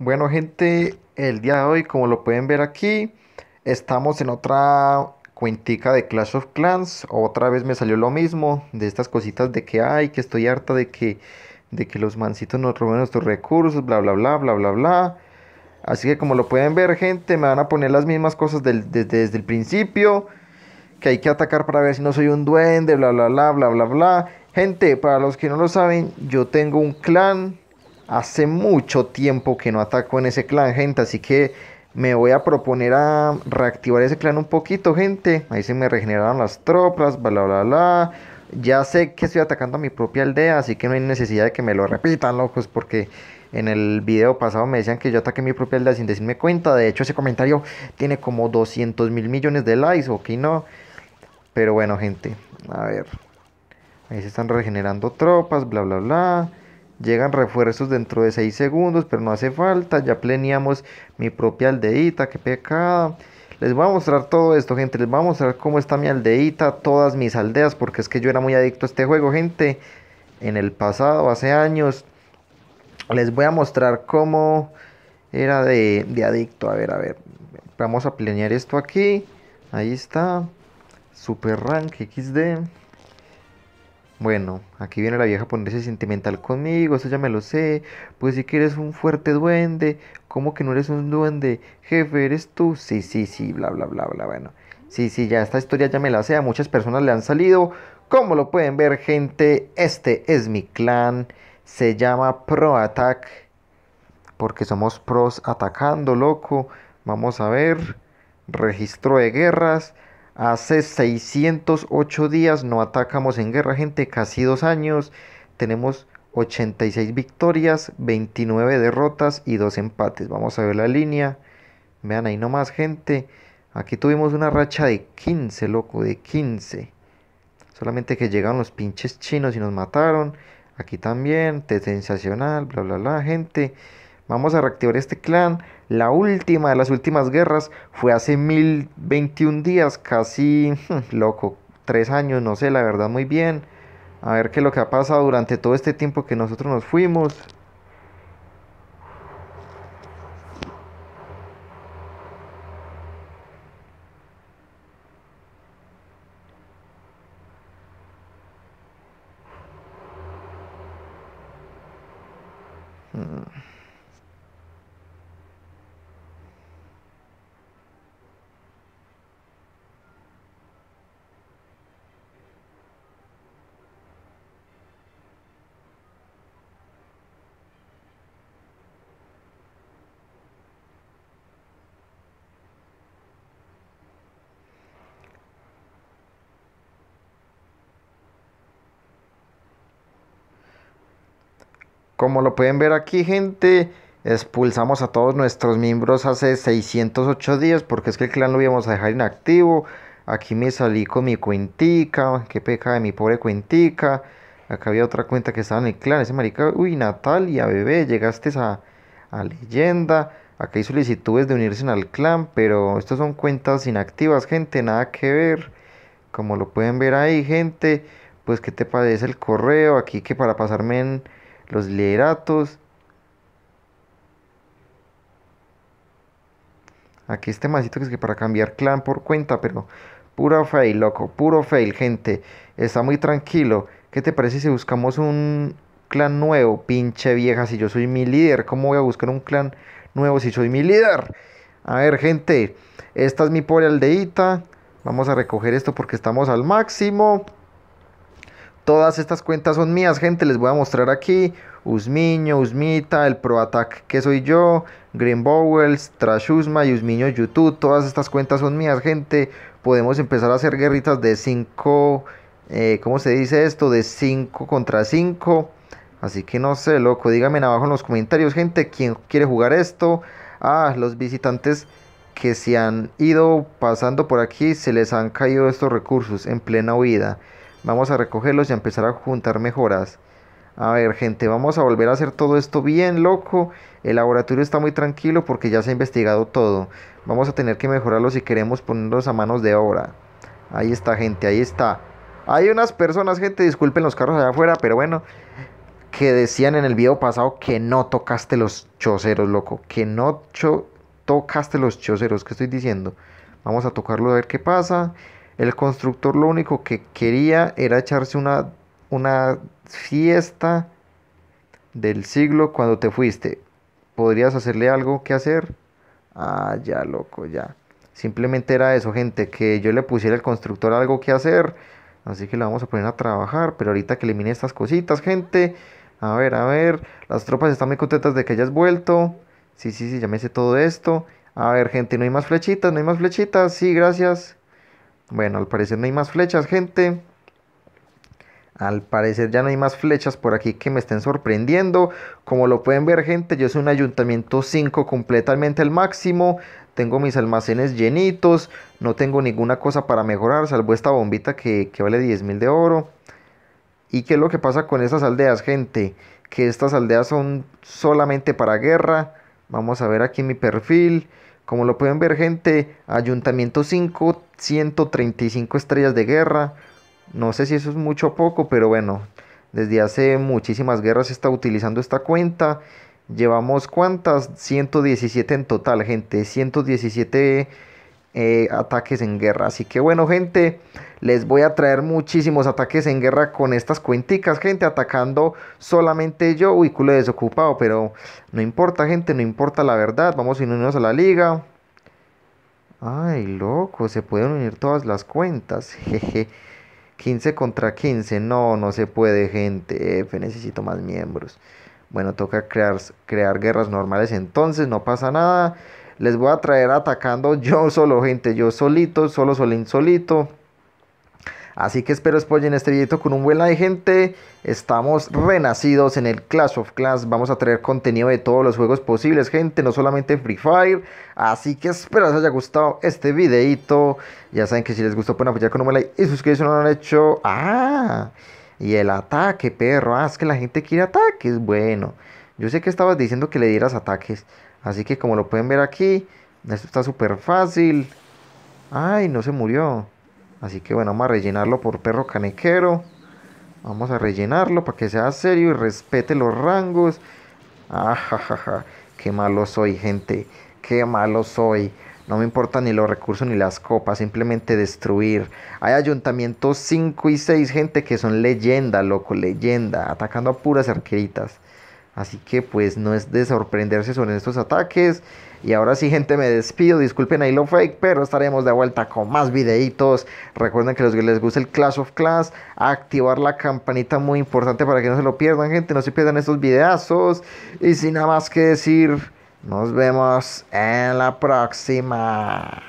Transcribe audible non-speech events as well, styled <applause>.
Bueno gente, el día de hoy como lo pueden ver aquí, estamos en otra cuentica de Clash of Clans. Otra vez me salió lo mismo de estas cositas de que hay, que estoy harta de que, de que los mancitos nos roben nuestros recursos, bla bla bla bla bla bla. Así que como lo pueden ver gente, me van a poner las mismas cosas desde, el principio. Que hay que atacar para ver si no soy un duende, bla bla bla bla bla bla. Gente, para los que no lo saben, yo tengo un clan Hace mucho tiempo que no ataco en ese clan, gente, así que me voy a proponer a reactivar ese clan un poquito, gente. Ahí se me regeneraron las tropas, bla, bla, bla, Ya sé que estoy atacando a mi propia aldea, así que no hay necesidad de que me lo repitan, locos, porque en el video pasado me decían que yo ataqué mi propia aldea sin decirme cuenta. De hecho, ese comentario tiene como 200 mil millones de likes, ok, no. Pero bueno, gente, a ver. Ahí se están regenerando tropas, bla, bla, bla. Llegan refuerzos dentro de 6 segundos, pero no hace falta. Ya planeamos mi propia aldeita, qué pecado. Les voy a mostrar todo esto, gente. Les voy a mostrar cómo está mi aldeita, todas mis aldeas, porque es que yo era muy adicto a este juego, gente. En el pasado, hace años. Les voy a mostrar cómo era de, de adicto. A ver, a ver. Vamos a planear esto aquí. Ahí está. Super Rank XD. Bueno, aquí viene la vieja a ponerse sentimental conmigo, eso ya me lo sé. Pues sí que eres un fuerte duende. ¿Cómo que no eres un duende? Jefe, eres tú. Sí, sí, sí, bla, bla, bla, bla. Bueno, sí, sí, ya esta historia ya me la sé. A muchas personas le han salido. Como lo pueden ver, gente, este es mi clan. Se llama Pro Attack. Porque somos pros atacando, loco. Vamos a ver. Registro de guerras. Hace 608 días no atacamos en guerra, gente, casi dos años. Tenemos 86 victorias, 29 derrotas y dos empates. Vamos a ver la línea. Vean ahí nomás, gente. Aquí tuvimos una racha de 15, loco, de 15. Solamente que llegaron los pinches chinos y nos mataron. Aquí también, te sensacional, bla, bla, bla, gente. Vamos a reactivar este clan. La última de las últimas guerras fue hace 1021 días, casi hmm, loco, tres años, no sé, la verdad muy bien. A ver qué es lo que ha pasado durante todo este tiempo que nosotros nos fuimos. Hmm. Como lo pueden ver aquí, gente, expulsamos a todos nuestros miembros hace 608 días porque es que el clan lo íbamos a dejar inactivo. Aquí me salí con mi cuentica, qué peca de mi pobre cuentica. Acá había otra cuenta que estaba en el clan, ese marica, uy, Natalia, bebé, llegaste a, a leyenda. Acá hay solicitudes de unirse al clan, pero estas son cuentas inactivas, gente, nada que ver. Como lo pueden ver ahí, gente, pues qué te parece el correo aquí que para pasarme en los lideratos. Aquí este masito que es que para cambiar clan por cuenta, pero puro fail, loco, puro fail, gente. Está muy tranquilo. ¿Qué te parece si buscamos un clan nuevo? Pinche vieja, si yo soy mi líder, ¿cómo voy a buscar un clan nuevo si soy mi líder? A ver, gente, esta es mi pobre aldeita. Vamos a recoger esto porque estamos al máximo. Todas estas cuentas son mías, gente. Les voy a mostrar aquí. Usmiño, Usmita, el ProAttack que soy yo, Green Bowels, Trash Usma y Usmiño YouTube. Todas estas cuentas son mías, gente. Podemos empezar a hacer guerritas de 5. Eh, ¿Cómo se dice esto? De 5 contra 5. Así que no sé, loco. Díganme abajo en los comentarios, gente, quién quiere jugar esto. Ah, los visitantes que se han ido pasando por aquí se les han caído estos recursos en plena huida. Vamos a recogerlos y a empezar a juntar mejoras. A ver, gente, vamos a volver a hacer todo esto bien loco. El laboratorio está muy tranquilo porque ya se ha investigado todo. Vamos a tener que mejorarlo si queremos ponerlos a manos de obra. Ahí está, gente, ahí está. Hay unas personas, gente, disculpen los carros allá afuera, pero bueno, que decían en el video pasado que no tocaste los choceros, loco. Que no tocaste los choceros, ¿qué estoy diciendo? Vamos a tocarlo a ver qué pasa. El constructor lo único que quería era echarse una, una fiesta del siglo cuando te fuiste. ¿Podrías hacerle algo que hacer? Ah, ya, loco, ya. Simplemente era eso, gente, que yo le pusiera al constructor algo que hacer. Así que la vamos a poner a trabajar. Pero ahorita que elimine estas cositas, gente. A ver, a ver. Las tropas están muy contentas de que hayas vuelto. Sí, sí, sí, ya me hice todo esto. A ver, gente, no hay más flechitas, no hay más flechitas. Sí, gracias. Bueno, al parecer no hay más flechas, gente. Al parecer ya no hay más flechas por aquí que me estén sorprendiendo. Como lo pueden ver, gente, yo soy un ayuntamiento 5 completamente al máximo. Tengo mis almacenes llenitos. No tengo ninguna cosa para mejorar, salvo esta bombita que, vale 10.000 mil de oro. ¿Y qué es lo que pasa con esas aldeas, gente? Que estas aldeas son solamente para guerra. Vamos a ver aquí mi perfil. Como lo pueden ver gente, Ayuntamiento 5, 135 estrellas de guerra. No sé si eso es mucho o poco, pero bueno, desde hace muchísimas guerras se está utilizando esta cuenta. Llevamos cuántas? 117 en total, gente. 117 eh, ataques en guerra. Así que bueno, gente, les voy a traer muchísimos ataques en guerra con estas cuenticas, gente, atacando solamente yo. Uy, culo desocupado, pero no importa, gente, no importa la verdad. Vamos a unirnos a la liga. Ay, loco, se pueden unir todas las cuentas. <laughs> Jeje. 15 contra 15. No, no se puede, gente. necesito más miembros. Bueno, toca crear, crear guerras normales entonces, no pasa nada les voy a traer atacando <laughs> yo solo, gente, yo solito, solo solito. Así que espero en este videito con un buen like, gente. Estamos renacidos en el Clash of Clans. Vamos a traer contenido de todos los juegos posibles, gente. No solamente Free Fire. Así que espero les haya gustado este videito. Ya saben que si les gustó pueden apoyar con un buen like y suscribirse si no lo han hecho. ¡Ah! Y el ataque, perro. Ah, es que la gente quiere ataques. Bueno, yo sé que estabas diciendo que le dieras ataques. Así que como lo pueden ver aquí, esto está súper fácil. Ay, no se murió. Así que bueno, vamos a rellenarlo por perro canequero. Vamos a rellenarlo para que sea serio y respete los rangos. Ajajaja, qué malo soy, gente. Qué malo soy. No me importan ni los recursos ni las copas, simplemente destruir. Hay ayuntamientos 5 y 6, gente, que son leyenda, loco, leyenda, atacando a puras arqueritas. Así que pues no es de sorprenderse sobre estos ataques. Y ahora sí, <laughs> gente, me despido. Disculpen ahí lo fake, pero estaremos de vuelta con más videitos. Recuerden que los que les gusta el Clash of class activar la campanita muy importante para que no se lo pierdan, gente. No se pierdan estos videazos. Y sin nada más que decir, nos vemos en la próxima.